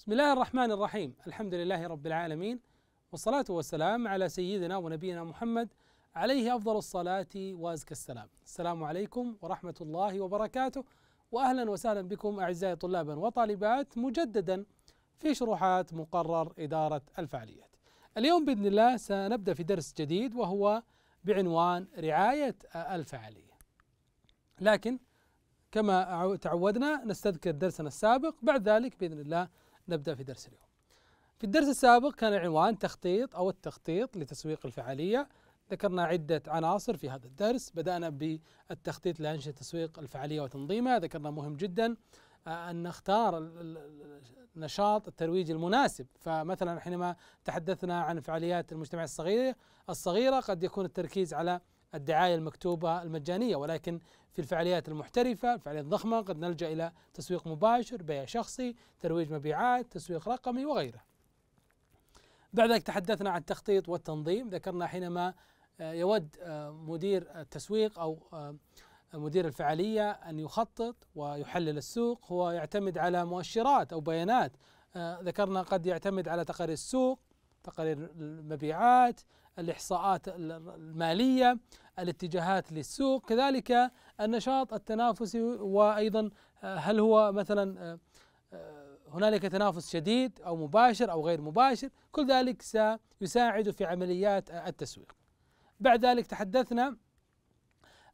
بسم الله الرحمن الرحيم الحمد لله رب العالمين والصلاة والسلام على سيدنا ونبينا محمد عليه أفضل الصلاة وأزكى السلام السلام عليكم ورحمة الله وبركاته وأهلا وسهلا بكم أعزائي طلابا وطالبات مجددا في شروحات مقرر إدارة الفعاليات اليوم بإذن الله سنبدأ في درس جديد وهو بعنوان رعاية الفعالية لكن كما تعودنا نستذكر درسنا السابق بعد ذلك بإذن الله نبدأ في درس اليوم في الدرس السابق كان عنوان تخطيط أو التخطيط لتسويق الفعالية ذكرنا عدة عناصر في هذا الدرس بدأنا بالتخطيط لأنشطة تسويق الفعالية وتنظيمها ذكرنا مهم جدا آه، أن نختار النشاط الترويجي المناسب فمثلا حينما تحدثنا عن فعاليات المجتمع الصغير الصغيرة قد يكون التركيز على الدعاية المكتوبة المجانية ولكن في الفعاليات المحترفة الفعاليات الضخمة قد نلجأ إلى تسويق مباشر بيع شخصي ترويج مبيعات تسويق رقمي وغيره بعد ذلك تحدثنا عن التخطيط والتنظيم ذكرنا حينما آه، يود آه، مدير التسويق أو آه، مدير الفعالية أن يخطط ويحلل السوق هو يعتمد على مؤشرات أو بيانات ذكرنا قد يعتمد على تقارير السوق تقارير المبيعات الإحصاءات المالية الاتجاهات للسوق كذلك النشاط التنافسي وأيضا آه، هل هو مثلا آه، آه، هنالك تنافس شديد أو مباشر أو غير مباشر كل ذلك سيساعد في عمليات التسويق بعد ذلك تحدثنا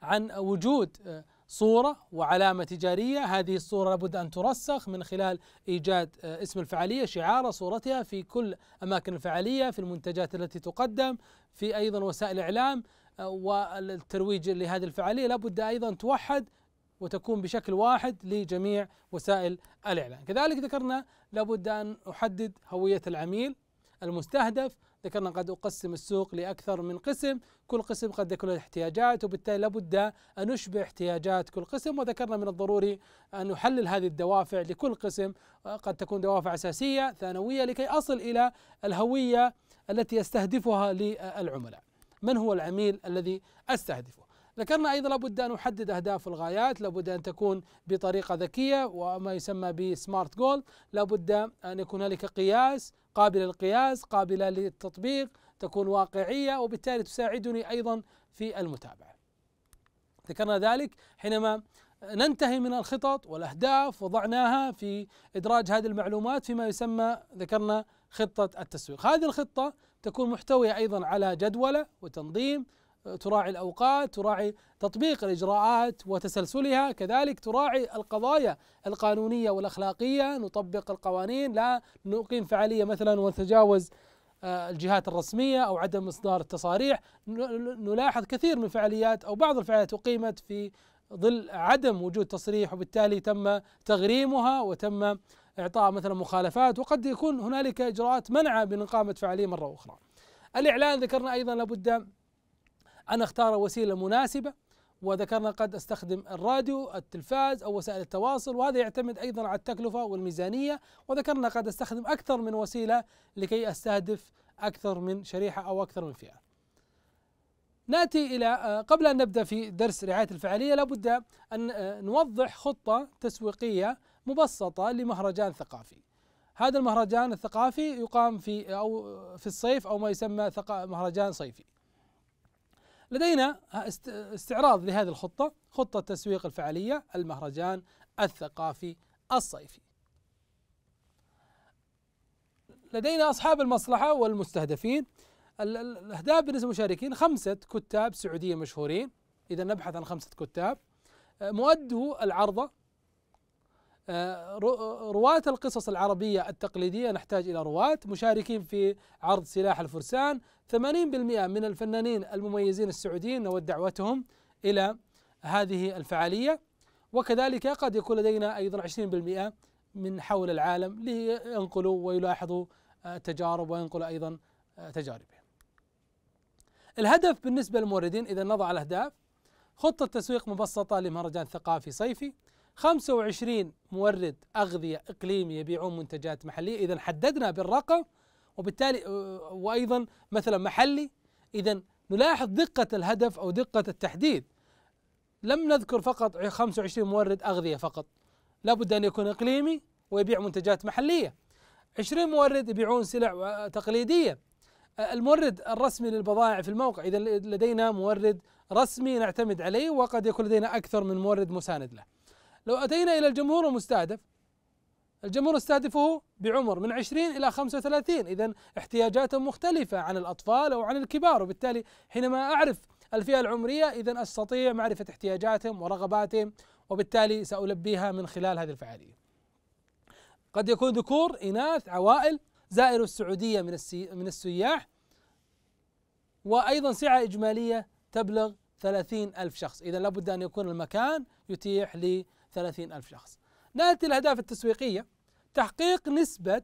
عن وجود صورة وعلامة تجارية هذه الصورة لابد أن ترسخ من خلال إيجاد آه، اسم الفعالية شعار صورتها في كل أماكن الفعالية في المنتجات التي تقدم في أيضا وسائل الإعلام آه، والترويج لهذه الفعالية لابد أيضا توحد وتكون بشكل واحد لجميع وسائل الإعلام كذلك ذكرنا لابد أن أحدد هوية العميل المستهدف ذكرنا قد أقسم السوق لأكثر من قسم كل قسم قد يكون له احتياجات وبالتالي لابد أن نشبع احتياجات كل قسم وذكرنا من الضروري أن نحلل هذه الدوافع لكل قسم قد تكون دوافع أساسية ثانوية لكي أصل إلى الهوية التي يستهدفها للعملاء من هو العميل الذي أستهدفه ذكرنا ايضا لابد ان نحدد اهداف والغايات، لابد ان تكون بطريقه ذكيه وما يسمى بسمارت جول، لابد ان يكون هنالك قياس قابلة للقياس قابلة للتطبيق تكون واقعية وبالتالي تساعدني أيضا في المتابعة ذكرنا ذلك حينما ننتهي من الخطط والأهداف وضعناها في إدراج هذه المعلومات فيما يسمى ذكرنا خطة التسويق هذه الخطة تكون محتوية أيضا على جدولة وتنظيم تراعي الأوقات تراعي تطبيق الإجراءات وتسلسلها كذلك تراعي القضايا القانونية والأخلاقية نطبق القوانين لا نقيم فعالية مثلا ونتجاوز آه، الجهات الرسمية أو عدم إصدار التصاريح نلاحظ كثير من فعاليات أو بعض الفعاليات أقيمت في ظل عدم وجود تصريح وبالتالي تم تغريمها وتم إعطاء مثلا مخالفات وقد يكون هنالك إجراءات منعة من إقامة فعالية مرة أخرى الإعلان ذكرنا أيضا لابد أن أختار وسيلة مناسبة وذكرنا قد أستخدم الراديو التلفاز أو وسائل التواصل وهذا يعتمد أيضا على التكلفة والميزانية وذكرنا قد أستخدم أكثر من وسيلة لكي أستهدف أكثر من شريحة أو أكثر من فئة ناتي الى آه، قبل ان نبدا في درس رعايه الفعاليه لابد ان آه، نوضح خطه تسويقيه مبسطه لمهرجان ثقافي. هذا المهرجان الثقافي يقام في او في الصيف او ما يسمى مهرجان صيفي. لدينا استعراض لهذه الخطة خطة تسويق الفعالية المهرجان الثقافي الصيفي لدينا أصحاب المصلحة والمستهدفين الأهداف بالنسبة للمشاركين خمسة كتاب سعوديين مشهورين إذا نبحث عن خمسة كتاب مؤدوا العرضة آه، رواة القصص العربية التقليدية نحتاج إلى رواة مشاركين في عرض سلاح الفرسان 80% من الفنانين المميزين السعوديين نود دعوتهم إلى هذه الفعالية وكذلك قد يكون لدينا أيضا 20% من حول العالم لينقلوا ويلاحظوا آه، تجارب وينقلوا أيضا آه، تجاربهم الهدف بالنسبة للموردين إذا نضع الأهداف خطة تسويق مبسطة لمهرجان ثقافي صيفي 25 مورد أغذية إقليمي يبيعون منتجات محلية إذا حددنا بالرقم وبالتالي وأيضا مثلا محلي إذا نلاحظ دقة الهدف أو دقة التحديد لم نذكر فقط 25 مورد أغذية فقط لابد أن يكون إقليمي ويبيع منتجات محلية 20 مورد يبيعون سلع تقليدية المورد الرسمي للبضائع في الموقع إذا لدينا مورد رسمي نعتمد عليه وقد يكون لدينا أكثر من مورد مساند له لو أتينا إلى الجمهور المستهدف الجمهور استهدفه بعمر من 20 إلى 35 إذا احتياجاتهم مختلفة عن الأطفال أو عن الكبار وبالتالي حينما أعرف الفئة العمرية إذا أستطيع معرفة احتياجاتهم ورغباتهم وبالتالي سألبيها من خلال هذه الفعالية قد يكون ذكور إناث عوائل زائر السعودية من, السي من السياح وأيضا سعة إجمالية تبلغ 30 ألف شخص إذا لابد أن يكون المكان يتيح لي 30 ألف شخص نأتي الأهداف التسويقية تحقيق نسبة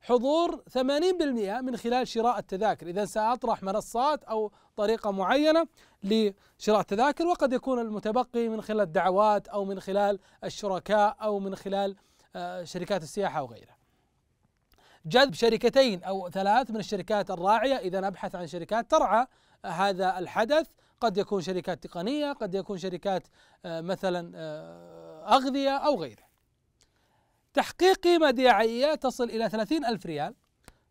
حضور 80% من خلال شراء التذاكر إذا سأطرح منصات أو طريقة معينة لشراء التذاكر وقد يكون المتبقي من خلال الدعوات أو من خلال الشركاء أو من خلال آه، شركات السياحة وغيرها جذب شركتين أو ثلاث من الشركات الراعية إذا أبحث عن شركات ترعى هذا الحدث قد يكون شركات تقنية قد يكون شركات آه، مثلا آه، أغذية أو غيره تحقيق قيمة دعائية تصل إلى 30 ألف ريال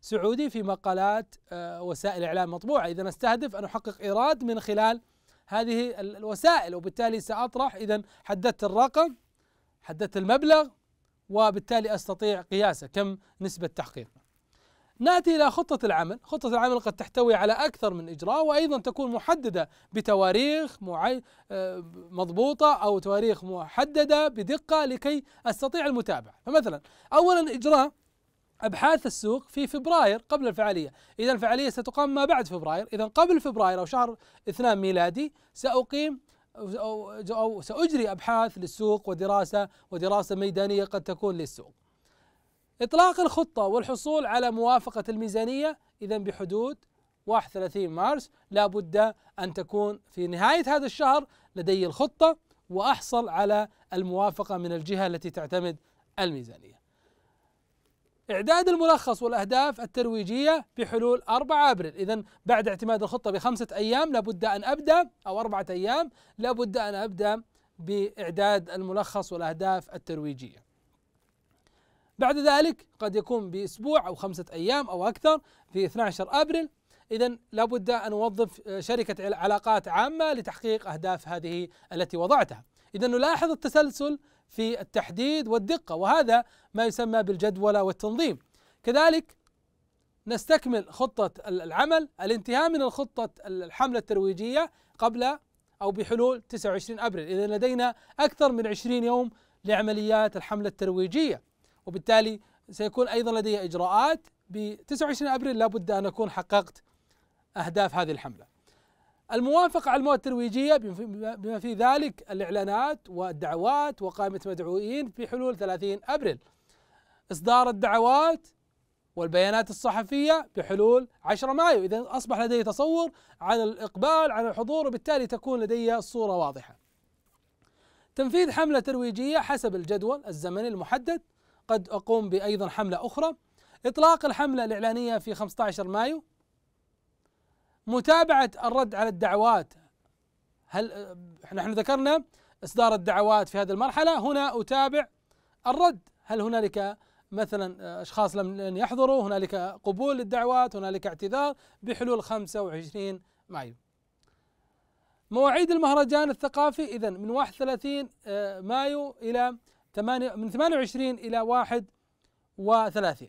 سعودي في مقالات آه، وسائل إعلام مطبوعة إذا استهدف أن أحقق إيراد من خلال هذه الوسائل وبالتالي سأطرح إذا حددت الرقم حددت المبلغ وبالتالي أستطيع قياسه كم نسبة تحقيقه ناتي الى خطه العمل، خطه العمل قد تحتوي على اكثر من اجراء وايضا تكون محدده بتواريخ معي آه، مضبوطه او تواريخ محدده بدقه لكي استطيع المتابعه، فمثلا اولا اجراء ابحاث السوق في فبراير قبل الفعاليه، اذا الفعاليه ستقام ما بعد فبراير، اذا قبل فبراير او شهر اثنان ميلادي ساقيم أو سأجري أبحاث للسوق ودراسة ودراسة ميدانية قد تكون للسوق إطلاق الخطة والحصول على موافقة الميزانية إذا بحدود 31 مارس لابد أن تكون في نهاية هذا الشهر لدي الخطة وأحصل على الموافقة من الجهة التي تعتمد الميزانية إعداد الملخص والأهداف الترويجية بحلول 4 أبريل إذا بعد اعتماد الخطة بخمسة أيام لابد أن أبدأ أو أربعة أيام لابد أن أبدأ بإعداد الملخص والأهداف الترويجية بعد ذلك قد يكون باسبوع او خمسه ايام او اكثر في 12 ابريل اذا لابد ان نوظف آه، شركه علاقات عامه لتحقيق اهداف هذه التي وضعتها. اذا نلاحظ التسلسل في التحديد والدقه وهذا ما يسمى بالجدوله والتنظيم. كذلك نستكمل خطه العمل الانتهاء من الخطه الحمله الترويجيه قبل او بحلول 29 ابريل، اذا لدينا اكثر من 20 يوم لعمليات الحمله الترويجيه. وبالتالي سيكون أيضا لدي إجراءات ب 29 أبريل لابد أن أكون حققت أهداف هذه الحملة الموافقة على المواد الترويجية بما في ذلك الإعلانات والدعوات وقائمة مدعوين في حلول 30 أبريل إصدار الدعوات والبيانات الصحفية بحلول 10 مايو إذا أصبح لدي تصور عن الإقبال عن الحضور وبالتالي تكون لدي الصورة واضحة تنفيذ حملة ترويجية حسب الجدول الزمني المحدد قد أقوم بأيضا حملة أخرى إطلاق الحملة الإعلانية في 15 مايو متابعة الرد على الدعوات هل نحن ذكرنا إصدار الدعوات في هذه المرحلة هنا أتابع الرد هل هنالك مثلا أشخاص لم يحضروا هنالك قبول للدعوات هنالك اعتذار بحلول 25 مايو مواعيد المهرجان الثقافي إذا من 31 آه، مايو إلى من 28 إلى 31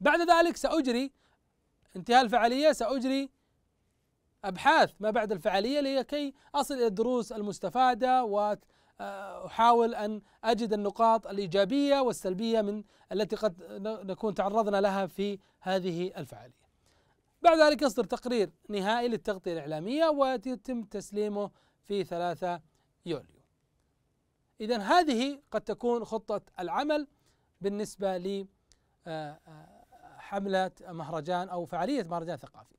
بعد ذلك سأجري انتهاء الفعالية سأجري أبحاث ما بعد الفعالية لكي أصل إلى الدروس المستفادة وأحاول آه، أن أجد النقاط الإيجابية والسلبية من التي قد نكون تعرضنا لها في هذه الفعالية بعد ذلك يصدر تقرير نهائي للتغطية الإعلامية ويتم تسليمه في 3 يوليو إذا هذه قد تكون خطة العمل بالنسبة لحملة آه، آه، مهرجان أو فعالية مهرجان ثقافي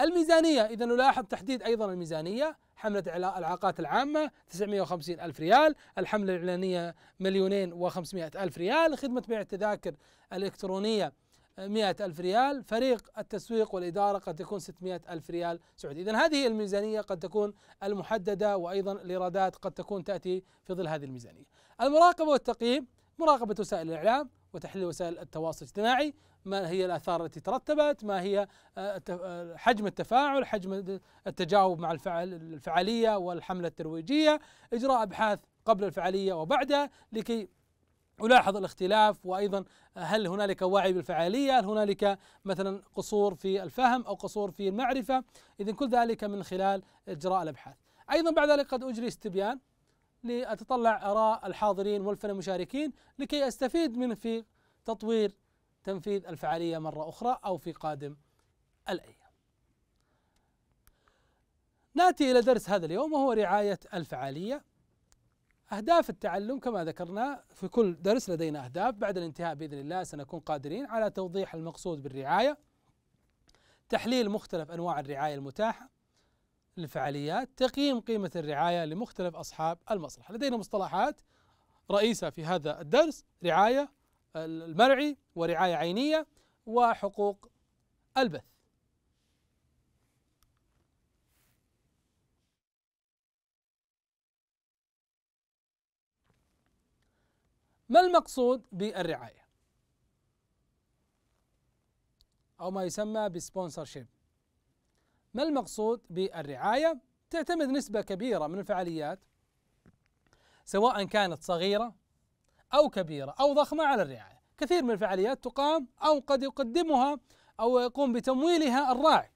الميزانية إذا نلاحظ تحديد أيضا الميزانية حملة العلاقات العامة 950 ألف ريال الحملة الإعلانية مليونين و500 ألف ريال خدمة بيع التذاكر الإلكترونية مئة ألف ريال فريق التسويق والإدارة قد تكون 600 ألف ريال سعودي إذا هذه الميزانية قد تكون المحددة وأيضا الإيرادات قد تكون تأتي في ظل هذه الميزانية المراقبة والتقييم مراقبة وسائل الإعلام وتحليل وسائل التواصل الاجتماعي ما هي الآثار التي ترتبت ما هي آه، آه، حجم التفاعل حجم التجاوب مع الفعل الفعالية والحملة الترويجية إجراء أبحاث قبل الفعالية وبعدها لكي ألاحظ الاختلاف وأيضا هل هنالك وعي بالفعالية هل هنالك مثلا قصور في الفهم أو قصور في المعرفة إذا كل ذلك من خلال إجراء الأبحاث أيضا بعد ذلك قد أجري استبيان لأتطلع آراء الحاضرين والفن المشاركين لكي أستفيد من في تطوير تنفيذ الفعالية مرة أخرى أو في قادم الأيام ناتي إلى درس هذا اليوم وهو رعاية الفعالية أهداف التعلم كما ذكرنا في كل درس لدينا أهداف بعد الانتهاء بإذن الله سنكون قادرين على توضيح المقصود بالرعاية تحليل مختلف أنواع الرعاية المتاحة للفعاليات تقييم قيمة الرعاية لمختلف أصحاب المصلحة لدينا مصطلحات رئيسة في هذا الدرس رعاية المرعي ورعاية عينية وحقوق البث ما المقصود بالرعاية أو ما يسمى بسبونسرشيب ما المقصود بالرعاية تعتمد نسبة كبيرة من الفعاليات سواء كانت صغيرة أو كبيرة أو ضخمة على الرعاية كثير من الفعاليات تقام أو قد يقدمها أو يقوم بتمويلها الراعي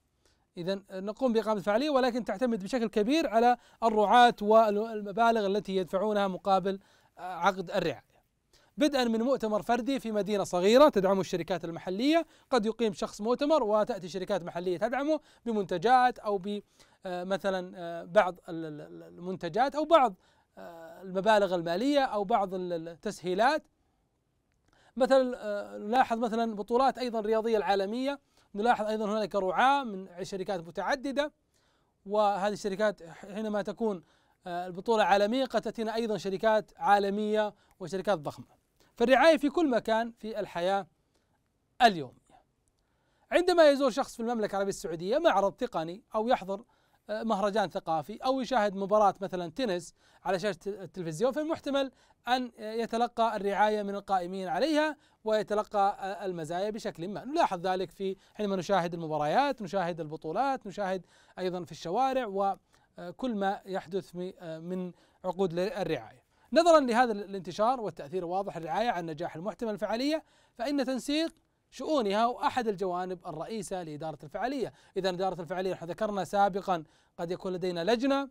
إذا نقوم بإقامة الفعاليه ولكن تعتمد بشكل كبير على الرعاة والمبالغ التي يدفعونها مقابل عقد الرعاية بدءا من مؤتمر فردي في مدينة صغيرة تدعمه الشركات المحلية قد يقيم شخص مؤتمر وتأتي شركات محلية تدعمه بمنتجات أو ب آه، مثلا آه، بعض المنتجات أو بعض آه، المبالغ المالية أو بعض التسهيلات مثلا نلاحظ مثلا بطولات أيضا الرياضية العالمية نلاحظ أيضا هنالك رعاة من شركات متعددة وهذه الشركات حينما تكون البطولة عالمية قد تأتينا أيضا شركات عالمية وشركات ضخمة فالرعاية في كل مكان في الحياة اليومية عندما يزور شخص في المملكة العربية السعودية معرض تقني أو يحضر آه، مهرجان ثقافي أو يشاهد مباراة مثلا تنس على شاشة التلفزيون فالمحتمل أن يتلقى الرعاية من القائمين عليها ويتلقى آه، المزايا بشكل ما نلاحظ ذلك في حينما نشاهد المباريات نشاهد البطولات نشاهد أيضا في الشوارع وكل آه، ما يحدث من عقود الرعاية نظرا لهذا الانتشار والتأثير الواضح الرعاية عن نجاح المحتمل الفعالية فإن تنسيق شؤونها وأحد الجوانب الرئيسة لإدارة الفعالية إذا إدارة الفعالية نحن ذكرنا سابقا قد يكون لدينا لجنة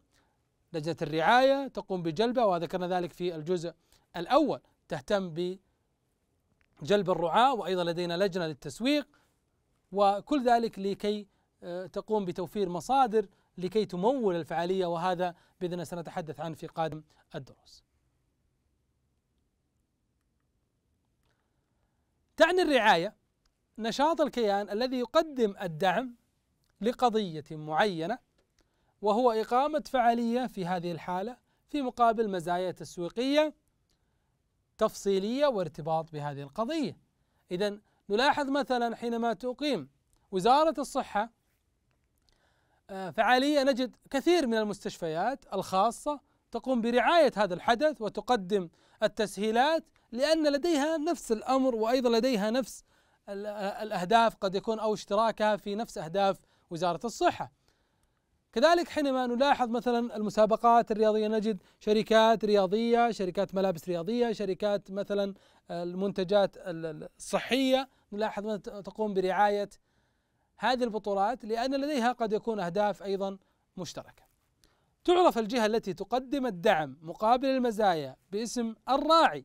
لجنة الرعاية تقوم بجلبها وذكرنا ذلك في الجزء الأول تهتم بجلب الرعاة وأيضا لدينا لجنة للتسويق وكل ذلك لكي آه، تقوم بتوفير مصادر لكي تمول الفعالية وهذا بإذن سنتحدث عنه في قادم الدروس تعني الرعاية نشاط الكيان الذي يقدم الدعم لقضية معينة وهو إقامة فعالية في هذه الحالة في مقابل مزايا تسويقية تفصيلية وارتباط بهذه القضية إذا نلاحظ مثلا حينما تقيم وزارة الصحة آه، فعالية نجد كثير من المستشفيات الخاصة تقوم برعاية هذا الحدث وتقدم التسهيلات لأن لديها نفس الأمر وأيضا لديها نفس الأهداف قد يكون أو اشتراكها في نفس أهداف وزارة الصحة كذلك حينما نلاحظ مثلا المسابقات الرياضية نجد شركات رياضية شركات ملابس رياضية شركات مثلا المنتجات الصحية نلاحظ تقوم برعاية هذه البطولات لأن لديها قد يكون أهداف أيضا مشتركة تعرف الجهة التي تقدم الدعم مقابل المزايا باسم الراعي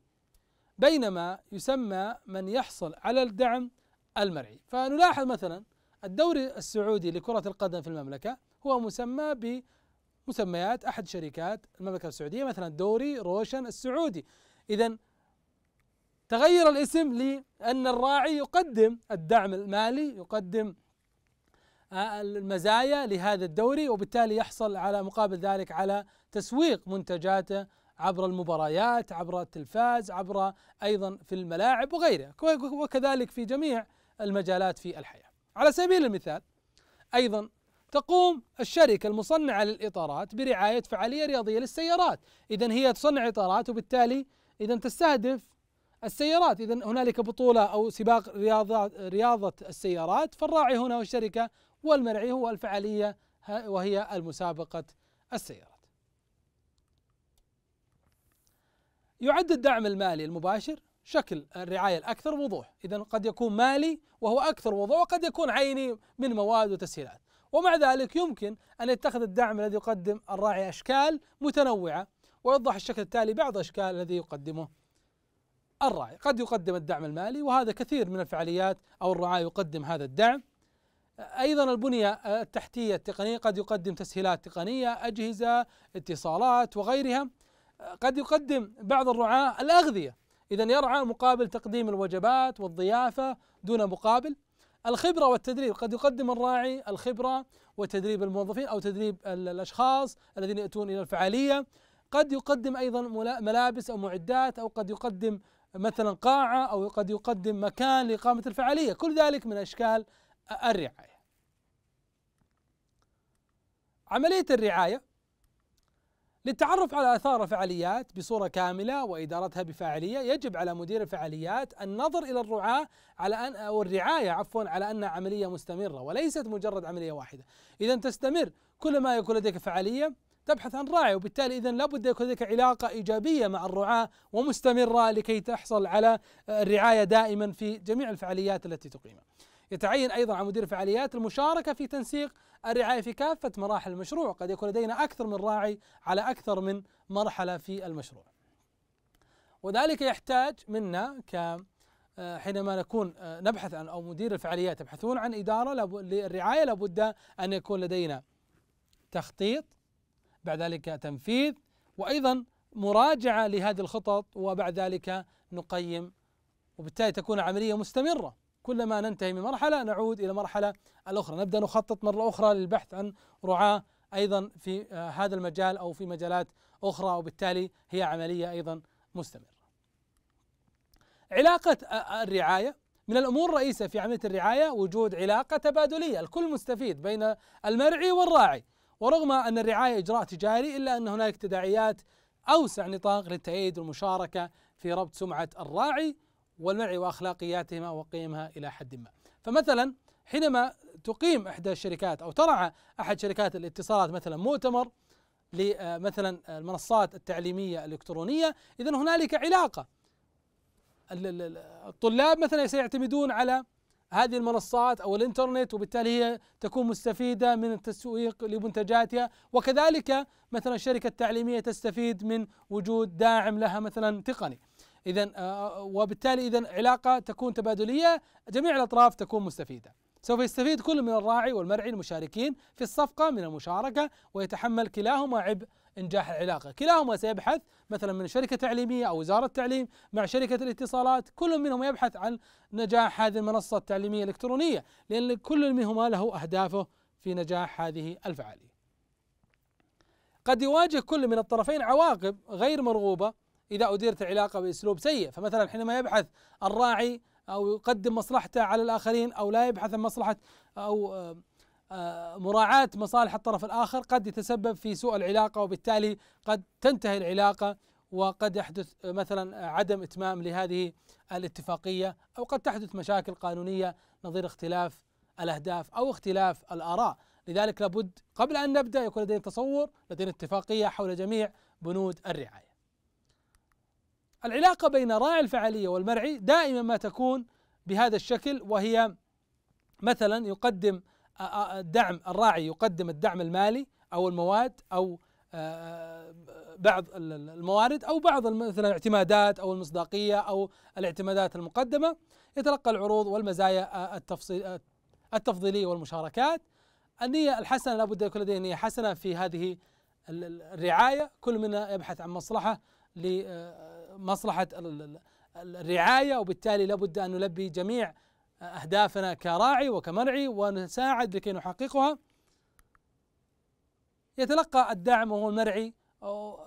بينما يسمى من يحصل على الدعم المرعي فنلاحظ مثلا الدوري السعودي لكرة القدم في المملكة هو مسمى بمسميات أحد شركات المملكة السعودية مثلا دوري روشن السعودي إذا تغير الاسم لأن الراعي يقدم الدعم المالي يقدم آه، المزايا لهذا الدوري وبالتالي يحصل على مقابل ذلك على تسويق منتجاته عبر المباريات عبر التلفاز عبر أيضا في الملاعب وغيرها وكذلك في جميع المجالات في الحياة على سبيل المثال أيضا تقوم الشركة المصنعة للإطارات برعاية فعالية رياضية للسيارات إذا هي تصنع إطارات وبالتالي إذا تستهدف السيارات إذا هنالك بطولة أو سباق رياضة, رياضة السيارات فالراعي هنا والشركة والمرعي هو الفعالية وهي المسابقة السيارات يعد الدعم المالي المباشر شكل الرعاية الأكثر وضوح إذا قد يكون مالي وهو أكثر وضوح وقد يكون عيني من مواد وتسهيلات ومع ذلك يمكن أن يتخذ الدعم الذي يقدم الراعي أشكال متنوعة ويوضح الشكل التالي بعض أشكال الذي يقدمه الراعي قد يقدم الدعم المالي وهذا كثير من الفعاليات أو الرعاة يقدم هذا الدعم ايضا البنيه التحتيه التقنيه قد يقدم تسهيلات تقنيه اجهزه اتصالات وغيرها قد يقدم بعض الرعاة الأغذية إذا يرعى مقابل تقديم الوجبات والضيافة دون مقابل الخبرة والتدريب قد يقدم الراعي الخبرة وتدريب الموظفين أو تدريب الأشخاص الذين يأتون إلى الفعالية قد يقدم أيضا ملابس أو معدات أو قد يقدم مثلا قاعة أو قد يقدم مكان لإقامة الفعالية كل ذلك من أشكال الرعاية عملية الرعاية للتعرف على آثار الفعاليات بصورة كاملة وإدارتها بفاعلية يجب على مدير الفعاليات النظر إلى الرعاة على أن أو الرعاية عفوا على أنها عملية مستمرة وليست مجرد عملية واحدة إذا تستمر كل ما يكون لديك فعالية تبحث عن راعي وبالتالي إذا لابد يكون لديك علاقة إيجابية مع الرعاة ومستمرة لكي تحصل على آه، الرعاية دائما في جميع الفعاليات التي تقيمها يتعين أيضا على مدير الفعاليات المشاركة في تنسيق الرعاية في كافة مراحل المشروع قد يكون لدينا أكثر من راعي على أكثر من مرحلة في المشروع وذلك يحتاج منا ك آه، حينما نكون آه، نبحث عن أو مدير الفعاليات يبحثون عن إدارة للرعاية لابد أن يكون لدينا تخطيط بعد ذلك تنفيذ وأيضا مراجعة لهذه الخطط وبعد ذلك نقيم وبالتالي تكون عملية مستمرة كلما ننتهي من مرحلة نعود إلى مرحلة الأخرى نبدأ نخطط مرة أخرى للبحث عن رعاة أيضا في آه، هذا المجال أو في مجالات أخرى وبالتالي هي عملية أيضا مستمرة علاقة آه، آه، الرعاية من الأمور الرئيسة في عملية الرعاية وجود علاقة تبادلية الكل مستفيد بين المرعي والراعي ورغم أن الرعاية إجراء تجاري إلا أن هناك تداعيات أوسع نطاق للتأييد والمشاركة في ربط سمعة الراعي والمنع واخلاقياتهما وقيمها الى حد ما. فمثلا حينما تقيم احدى الشركات او ترعى احد شركات الاتصالات مثلا مؤتمر لمثلا آه، المنصات التعليميه الالكترونيه، اذا هنالك علاقه. الطلاب مثلا سيعتمدون على هذه المنصات او الانترنت وبالتالي هي تكون مستفيده من التسويق لمنتجاتها وكذلك مثلا الشركه التعليميه تستفيد من وجود داعم لها مثلا تقني اذا آه، آه، وبالتالي اذا علاقه تكون تبادليه جميع الاطراف تكون مستفيده سوف يستفيد كل من الراعي والمرعي المشاركين في الصفقه من المشاركه ويتحمل كلاهما عبء انجاح العلاقه، كلاهما سيبحث مثلا من شركه تعليميه او وزاره التعليم مع شركه الاتصالات، كل منهم يبحث عن نجاح هذه المنصه التعليميه الالكترونيه، لان كل منهما له اهدافه في نجاح هذه الفعاليه. قد يواجه كل من الطرفين عواقب غير مرغوبه إذا أديرت العلاقة بأسلوب سيء فمثلا حينما يبحث الراعي أو يقدم مصلحته على الآخرين أو لا يبحث عن مصلحة أو آه، آه، مراعاة مصالح الطرف الآخر قد يتسبب في سوء العلاقة وبالتالي قد تنتهي العلاقة وقد يحدث مثلا عدم إتمام لهذه الاتفاقية أو قد تحدث مشاكل قانونية نظير اختلاف الأهداف أو اختلاف الآراء لذلك لابد قبل أن نبدأ يكون لدينا تصور لدينا اتفاقية حول جميع بنود الرعاية العلاقة بين راعي الفعالية والمرعي دائما ما تكون بهذا الشكل وهي مثلا يقدم آه، آه، آه، الدعم الراعي يقدم الدعم المالي أو المواد أو بعض الموارد او بعض مثلا الاعتمادات او المصداقيه او الاعتمادات المقدمه يتلقى العروض والمزايا التفصيل التفضيليه والمشاركات النيه الحسنه لابد أن يكون لديه نيه حسنه في هذه الرعايه كل منا يبحث عن مصلحه مصلحه الرعايه وبالتالي لابد ان نلبي جميع اهدافنا كراعي وكمرعي ونساعد لكي نحققها يتلقى الدعم وهو المرعي او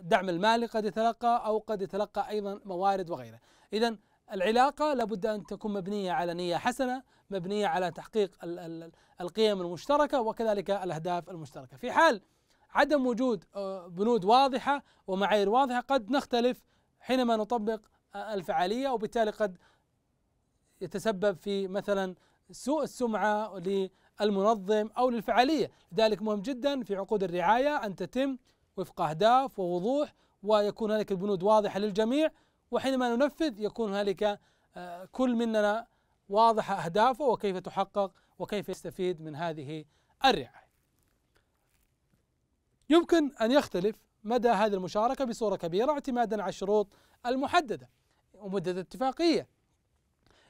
الدعم المالي قد يتلقى او قد يتلقى ايضا موارد وغيره اذا العلاقه لابد ان تكون مبنيه على نيه حسنه مبنيه على تحقيق القيم المشتركه وكذلك الاهداف المشتركه في حال عدم وجود آه، بنود واضحه ومعايير واضحه قد نختلف حينما نطبق الفعاليه وبالتالي قد يتسبب في مثلا سوء السمعه للمنظم او للفعاليه، لذلك مهم جدا في عقود الرعايه ان تتم وفق اهداف ووضوح ويكون هنالك البنود واضحه للجميع وحينما ننفذ يكون هنالك آه، كل مننا واضحه اهدافه وكيف تحقق وكيف يستفيد من هذه الرعايه. يمكن ان يختلف مدى هذه المشاركة بصورة كبيرة اعتمادا على الشروط المحددة ومدة الاتفاقية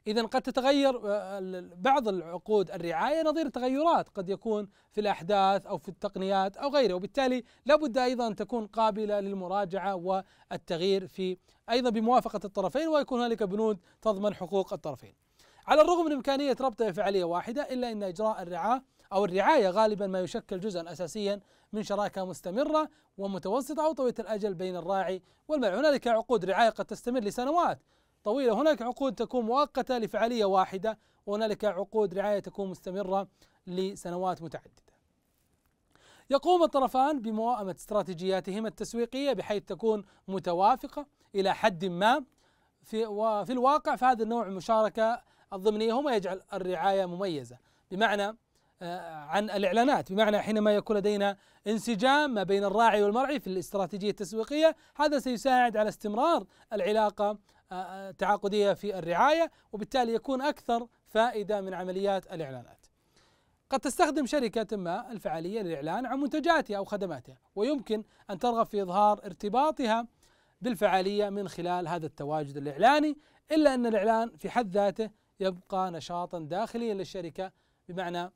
إذا قد تتغير آه، بعض العقود الرعاية نظير تغيرات قد يكون في الأحداث أو في التقنيات أو غيره وبالتالي لابد أيضا أن تكون قابلة للمراجعة والتغيير في أيضا بموافقة الطرفين ويكون هنالك بنود تضمن حقوق الطرفين على الرغم من إمكانية ربطها فعلية واحدة إلا أن إجراء الرعاة أو الرعاية غالبا ما يشكل جزءا أساسيا من شراكة مستمرة ومتوسطة أو طويلة الأجل بين الراعي والمال هنالك عقود رعاية قد تستمر لسنوات طويلة هناك عقود تكون مؤقتة لفعالية واحدة وهنالك عقود رعاية تكون مستمرة لسنوات متعددة يقوم الطرفان بموائمة استراتيجياتهما التسويقية بحيث تكون متوافقة إلى حد ما في وفي الواقع فهذا النوع من المشاركة الضمنية هو ما يجعل الرعاية مميزة بمعنى آه، عن الاعلانات بمعنى حينما يكون لدينا انسجام ما بين الراعي والمرعي في الاستراتيجيه التسويقيه هذا سيساعد على استمرار العلاقه آه، آه، التعاقديه في الرعايه وبالتالي يكون اكثر فائده من عمليات الاعلانات. قد تستخدم شركه ما الفعاليه للاعلان عن منتجاتها او خدماتها ويمكن ان ترغب في اظهار ارتباطها بالفعاليه من خلال هذا التواجد الاعلاني الا ان الاعلان في حد ذاته يبقى نشاطا داخليا للشركه بمعنى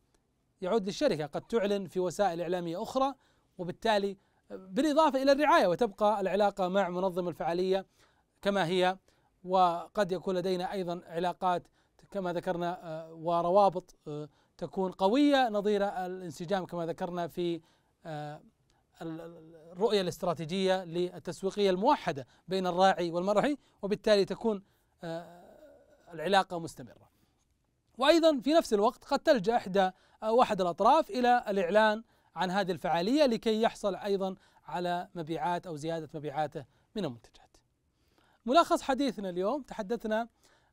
يعود للشركة قد تعلن في وسائل إعلامية أخرى وبالتالي بالإضافة إلى الرعاية وتبقى العلاقة مع منظم الفعالية كما هي وقد يكون لدينا أيضا علاقات كما ذكرنا آه، وروابط آه، تكون قوية نظير الانسجام كما ذكرنا في آه، الرؤية الاستراتيجية للتسويقية الموحدة بين الراعي والمرعي وبالتالي تكون العلاقة مستمرة وأيضا في نفس الوقت قد تلجأ إحدى واحد الأطراف إلى الإعلان عن هذه الفعالية لكي يحصل أيضا على مبيعات أو زيادة مبيعاته من المنتجات ملخص حديثنا اليوم تحدثنا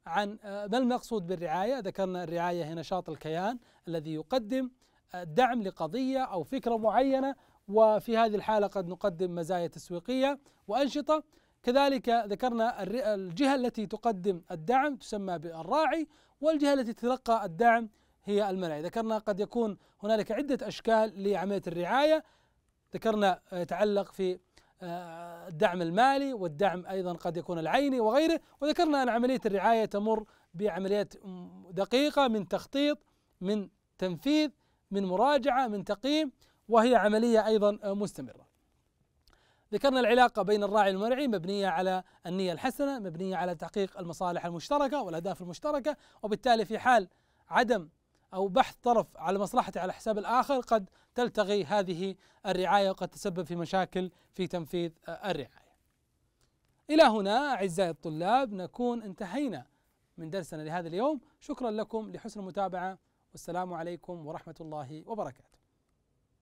عن آه، ما المقصود بالرعاية ذكرنا الرعاية هي نشاط الكيان الذي يقدم آه، دعم لقضية أو فكرة معينة وفي هذه الحالة قد نقدم مزايا تسويقية وأنشطة كذلك ذكرنا الجهة التي تقدم الدعم تسمى بالراعي والجهة التي تتلقى الدعم هي المنع ذكرنا قد يكون هنالك عدة أشكال لعملية الرعاية ذكرنا آه، يتعلق في آه، الدعم المالي والدعم أيضا قد يكون العيني وغيره وذكرنا أن عملية الرعاية تمر بعمليات دقيقة من تخطيط من تنفيذ من مراجعة من تقييم وهي عملية أيضا آه، مستمرة ذكرنا العلاقة بين الراعي والمرعي مبنية على النية الحسنة مبنية على تحقيق المصالح المشتركة والأهداف المشتركة وبالتالي في حال عدم أو بحث طرف على مصلحته على حساب الآخر قد تلتغي هذه الرعاية وقد تسبب في مشاكل في تنفيذ الرعاية إلى هنا أعزائي الطلاب نكون انتهينا من درسنا لهذا اليوم شكرا لكم لحسن المتابعة والسلام عليكم ورحمة الله وبركاته